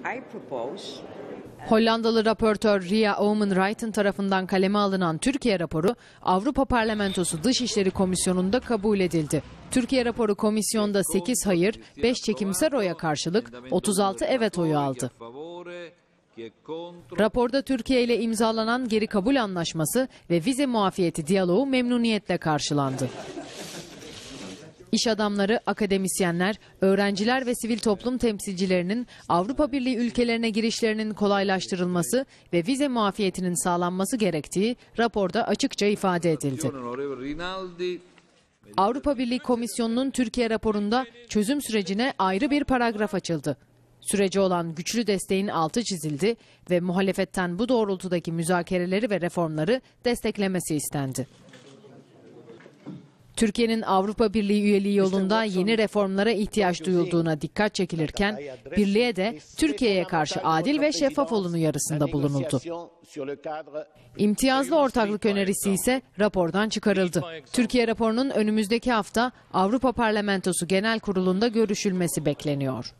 Uh, Hollandalı raportör Ria Oomen Ruijten tarafından kaleme alınan Türkiye raporu Avrupa Parlamentosu Dışişleri Komisyonu'nda kabul edildi. Türkiye raporu komisyonda 8 hayır, 5 çekimser oya karşılık 36 evet oyu aldı. Raporda Türkiye ile imzalanan geri kabul anlaşması ve vize muafiyeti diyaloğu memnuniyetle karşılandı. İş adamları, akademisyenler, öğrenciler ve sivil toplum temsilcilerinin Avrupa Birliği ülkelerine girişlerinin kolaylaştırılması ve vize muafiyetinin sağlanması gerektiği raporda açıkça ifade edildi. Avrupa Birliği Komisyonu'nun Türkiye raporunda çözüm sürecine ayrı bir paragraf açıldı. Süreci olan güçlü desteğin altı çizildi ve muhalefetten bu doğrultudaki müzakereleri ve reformları desteklemesi istendi. Türkiye'nin Avrupa Birliği üyeliği yolunda yeni reformlara ihtiyaç duyulduğuna dikkat çekilirken birliğe de Türkiye'ye karşı adil ve şeffaf olun uyarısında bulunuldu. İmtiyazlı ortaklık önerisi ise rapordan çıkarıldı. Türkiye raporunun önümüzdeki hafta Avrupa Parlamentosu Genel Kurulu'nda görüşülmesi bekleniyor.